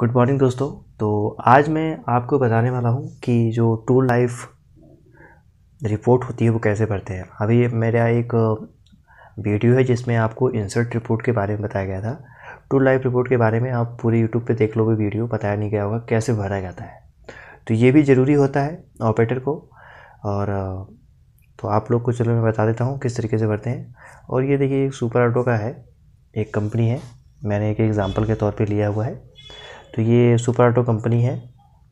good morning दोस्तों तो आज मैं आपको बताने वाला हूँ कि जो टूल लाइफ रिपोर्ट होती है वो कैसे भरते हैं अभी मेरा एक वीडियो है जिसमें आपको इंसर्ट रिपोर्ट के बारे में बताया गया था टूल लाइफ रिपोर्ट के बारे में आप पूरे यूट्यूब पे देख लोगे वीडियो बताया नहीं गया होगा कैसे भरा जाता है तो ये भी ज़रूरी होता है ऑपरेटर को और तो आप लोग को चलो मैं बता देता हूँ किस तरीके से भरते हैं और ये देखिए एक सुपर ऑटो का है एक कंपनी है मैंने एक एग्ज़ाम्पल के तौर पे लिया हुआ है तो ये सुपर ऑटो कंपनी है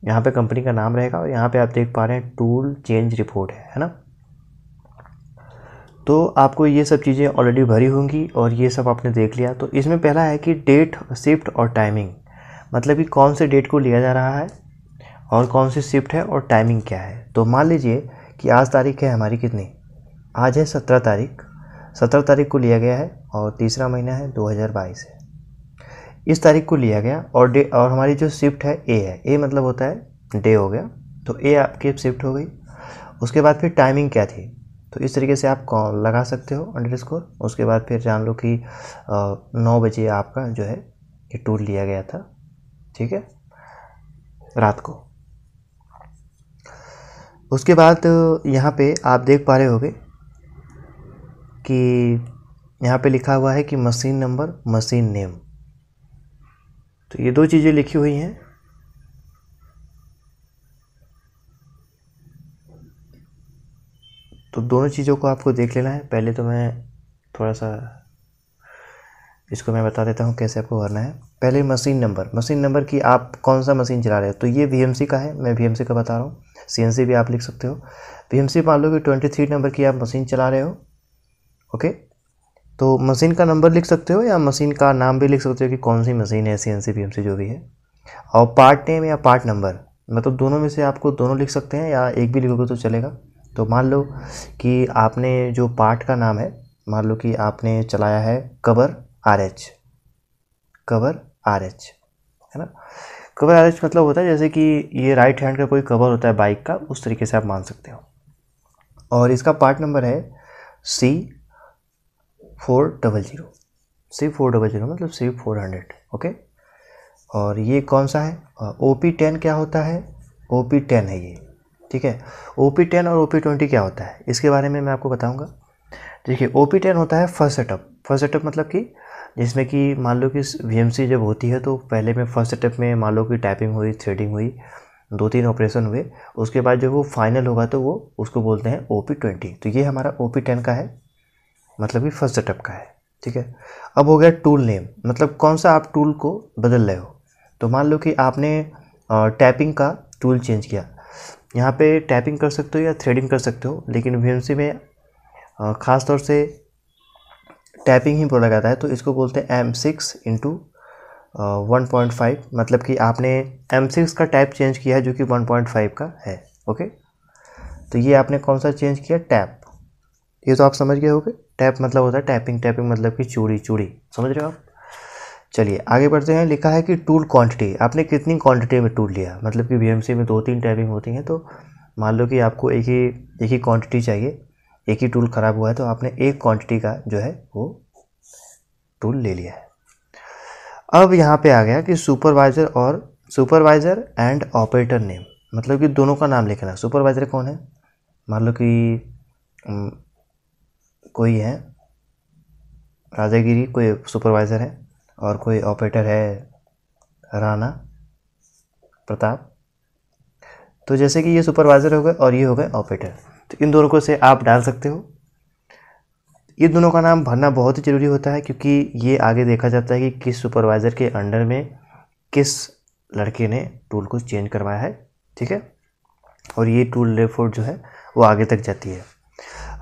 यहाँ पे कंपनी का नाम रहेगा और यहाँ पे आप देख पा रहे हैं टूल चेंज रिपोर्ट है है ना तो आपको ये सब चीज़ें ऑलरेडी भरी होंगी और ये सब आपने देख लिया तो इसमें पहला है कि डेट शिफ्ट और टाइमिंग मतलब कि कौन से डेट को लिया जा रहा है और कौन सी शिफ्ट है और टाइमिंग क्या है तो मान लीजिए कि आज तारीख है हमारी कितनी आज है सत्रह तारीख सत्रह तारीख को लिया गया है और तीसरा महीना है दो है इस तारीख को लिया गया और डे और हमारी जो शिफ्ट है ए है ए मतलब होता है डे हो गया तो ए आपकी शिफ्ट हो गई उसके बाद फिर टाइमिंग क्या थी तो इस तरीके से आप लगा सकते हो अंडर स्कोर उसके बाद फिर जान लो कि नौ बजे आपका जो है ये टूर लिया गया था ठीक है रात को उसके बाद यहाँ पे आप देख पा रहे होगे कि यहाँ पे लिखा हुआ है कि मशीन नंबर मशीन नेम तो ये दो चीज़ें लिखी हुई हैं तो दोनों चीज़ों को आपको देख लेना है पहले तो मैं थोड़ा सा इसको मैं बता देता हूँ कैसे आपको भरना है पहले मशीन नंबर मशीन नंबर की आप कौन सा मशीन चला रहे हो तो ये वी का है मैं वी का बता रहा हूँ सी भी आप लिख सकते हो वी एम सी मान लो कि ट्वेंटी थ्री नंबर की आप मशीन चला रहे हो ओके तो मशीन का नंबर लिख सकते हो या मशीन का नाम भी लिख सकते हो कि कौन सी मशीन है C N C P M C जो भी है और पार्ट नेम या पार्ट नंबर मतलब दोनों में से आपको दोनों लिख सकते हैं या एक भी लिखोगे तो चलेगा तो मान लो कि आपने जो पार्ट का नाम है मान लो कि आपने चलाया है cover R H cover R H है ना कवर आर एच मतलब होता है जैसे कि ये राइट हैंड का कोई कवर होता है बाइक का उस तरीके से आप मान सकते हो और इसका पार्ट नंबर है सी फोर डबल ज़ीरो सिर्फ फोर डबल ज़ीरो मतलब सिर्फ फोर हंड्रेड ओके और ये कौन सा है ओ पी टेन क्या होता है ओ पी टेन है ये ठीक है ओ पी टेन और ओ पी ट्वेंटी क्या होता है इसके बारे में मैं आपको बताऊंगा देखिए ओ पी टेन होता है फर्स्ट सेटअप फर्स्ट सेटअप मतलब कि जिसमें कि मान लो कि वी एम सी जब होती है तो पहले में फर्स्ट सेटअप में मान लो कि टाइपिंग हुई थ्रेडिंग हुई दो तीन ऑपरेशन हुए उसके बाद जब वो फाइनल होगा तो वो उसको बोलते हैं ओ पी ट्वेंटी तो ये हमारा ओ पी टेन का है मतलब कि फर्स्ट स्टेप का है ठीक है अब हो गया टूल नेम मतलब कौन सा आप टूल को बदल रहे हो तो मान लो कि आपने टैपिंग का टूल चेंज किया यहाँ पे टैपिंग कर सकते हो या थ्रेडिंग कर सकते हो लेकिन वी में ख़ास तौर से टैपिंग ही बोला जाता है तो इसको बोलते हैं M six into one point five मतलब कि आपने एम सिक्स का टाइप चेंज किया है जो कि वन पॉइंट फाइव का है ओके तो ये आपने कौन सा चेंज किया टैप ये तो आप समझ गए होगे टैप मतलब होता है टैपिंग टैपिंग मतलब कि चूड़ी चूड़ी समझ रहे हो आप चलिए आगे बढ़ते हैं लिखा है कि टूल क्वांटिटी आपने कितनी क्वांटिटी में टूल लिया मतलब कि वी में दो तीन टैपिंग होती हैं तो मान लो कि आपको एक ही एक ही क्वांटिटी चाहिए एक ही टूल ख़राब हुआ है तो आपने एक क्वांटिटी का जो है वो टूल ले लिया है अब यहाँ पे आ गया कि सुपरवाइज़र और सुपरवाइज़र एंड ऑपरेटर नेम मतलब कि दोनों का नाम लिखना सुपरवाइज़र कौन है मान लो कि हम्म, कोई है राजागिरी कोई सुपरवाइज़र है और कोई ऑपरेटर है राणा प्रताप तो जैसे कि ये सुपरवाइज़र हो गए और ये हो गए ऑपरेटर तो इन दोनों को से आप डाल सकते हो ये दोनों का नाम भरना बहुत ही ज़रूरी होता है क्योंकि ये आगे देखा जाता है कि किस सुपरवाइज़र के अंडर में किस लड़के ने टूल को चेंज करवाया है ठीक है और ये टूल रेफोर्ड जो है वो आगे तक जाती है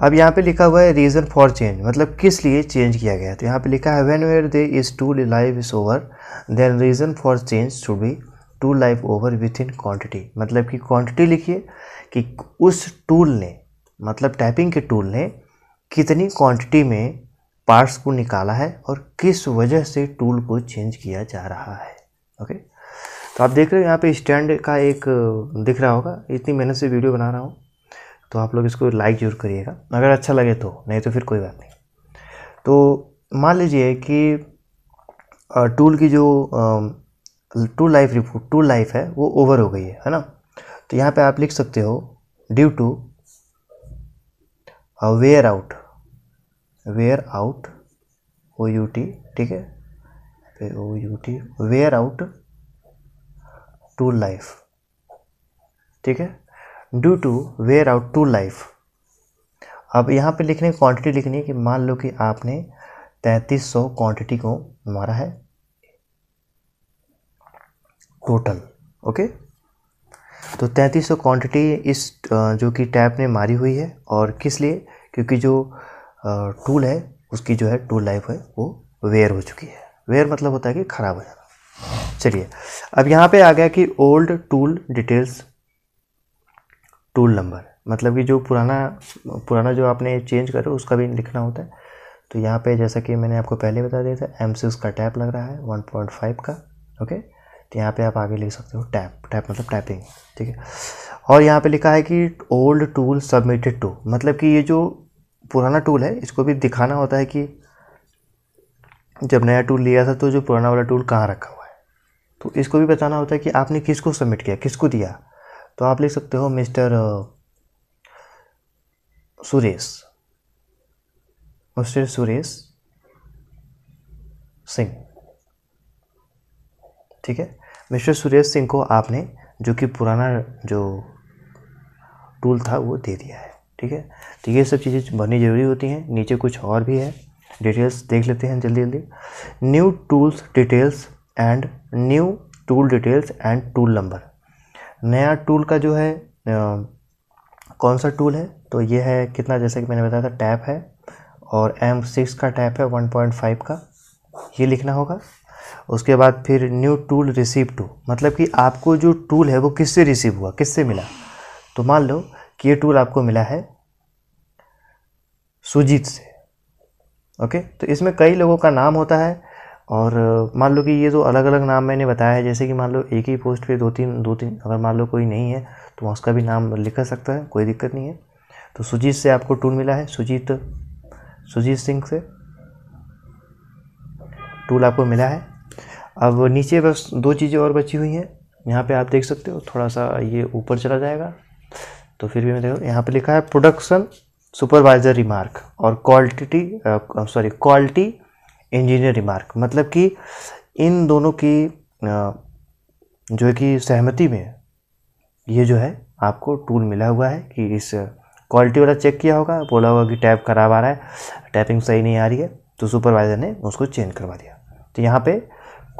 अब यहाँ पे लिखा हुआ है रीज़न फॉर चेंज मतलब किस लिए चेंज किया गया तो यहाँ पे लिखा है whenever there is tool life is over then reason for change should be tool life over within quantity मतलब कि क्वान्टिटी लिखिए कि उस टूल ने मतलब टाइपिंग के टूल ने कितनी क्वान्टिटी में पार्ट्स को निकाला है और किस वजह से टूल को चेंज किया जा रहा है ओके तो आप देख रहे हो यहाँ पे स्टैंड का एक दिख रहा होगा इतनी मेहनत से वीडियो बना रहा हूँ तो आप लोग इसको लाइक ज़रूर करिएगा अगर अच्छा लगे तो नहीं तो फिर कोई बात नहीं तो मान लीजिए कि टूल की जो tool life report tool life है वो ओवर हो गई है है ना तो यहाँ पे आप लिख सकते हो due to wear out wear out O U T ठीक है O U T wear out tool life ठीक है due to wear out tool life अब यहाँ पे लिखने क्वांटिटी लिखनी है कि मान लो कि आपने 3300 सौ क्वान्टिटी को मारा है टोटल ओके तो 3300 सौ क्वान्टिटी इस जो कि टैप ने मारी हुई है और किस लिए क्योंकि जो टूल है उसकी जो है टूल लाइफ है वो वेयर हो चुकी है वेयर मतलब होता है कि ख़राब हो जाना चलिए अब यहाँ पे आ गया कि old tool details tool number मतलब कि जो पुराना पुराना जो आपने चेंज करो उसका भी लिखना होता है तो यहाँ पे जैसा कि मैंने आपको पहले बता दिया था एम सिक्स का टैप लग रहा है वन पॉइंट फाइव का ओके तो यहाँ पे आप आगे लिख सकते हो टैप टैप मतलब टैपिंग ठीक है और यहाँ पे लिखा है कि ओल्ड टूल सबमिटेड टू मतलब कि ये जो पुराना टूल है इसको भी दिखाना होता है कि जब नया टूल लिया था तो जो पुराना वाला टूल कहाँ रखा हुआ है तो इसको भी बताना होता है कि आपने किसको सबमिट किया किसको दिया तो आप लिख सकते हो मिस्टर सुरेश मिस्टर सुरेश सिंह ठीक है मिस्टर सुरेश सिंह को आपने जो कि पुराना जो टूल था वो दे दिया है ठीक है तो ये सब चीज़ें भरनी ज़रूरी होती हैं नीचे कुछ और भी है डिटेल्स देख लेते हैं जल्दी जल्दी new tools details and new tool details and tool number नया टूल का जो है कौन सा टूल है तो ये है कितना जैसे कि मैंने बताया था टैप है और एम सिक्स का टैप है वन पॉइंट फाइव का ये लिखना होगा उसके बाद फिर न्यू टूल रिसीव टू मतलब कि आपको जो टूल है वो किससे रिसीव हुआ किससे मिला तो मान लो कि ये टूल आपको मिला है सुजीत से ओके तो इसमें कई लोगों का नाम होता है और मान लो कि ये जो अलग अलग नाम मैंने बताया है जैसे कि मान लो एक ही पोस्ट पे दो तीन दो तीन अगर मान लो कोई नहीं है तो वहाँ उसका भी नाम लिखा सकता है कोई दिक्कत नहीं है तो सुजीत से आपको टूल मिला है सुजीत सुजीत सिंह से टूल आपको मिला है अब नीचे बस दो चीज़ें और बची हुई हैं यहाँ पे आप देख सकते हो थोड़ा सा ये ऊपर चला जाएगा तो फिर भी मैं देखो यहाँ पे लिखा है प्रोडक्शन सुपरवाइजर रिमार्क और quality sorry quality engineer remark मतलब कि इन दोनों की जो है कि सहमति में ये जो है आपको टूल मिला हुआ है कि इस क्वालिटी वाला चेक किया होगा बोला होगा कि टैप खराब आ रहा है टैपिंग सही नहीं आ रही है तो सुपरवाइज़र ने उसको चेंज करवा दिया तो यहाँ पे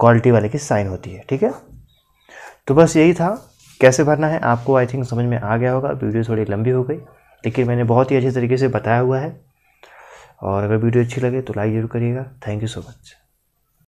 क्वालिटी वाले की साइन होती है ठीक है तो बस यही था कैसे भरना है आपको आई थिंक समझ में आ गया होगा वीडियो थोड़ी लंबी हो गई लेकिन मैंने बहुत ही अच्छे तरीके से बताया हुआ है और अगर वीडियो अच्छी लगे तो लाइक ज़रूर करिएगा थैंक यू सो मच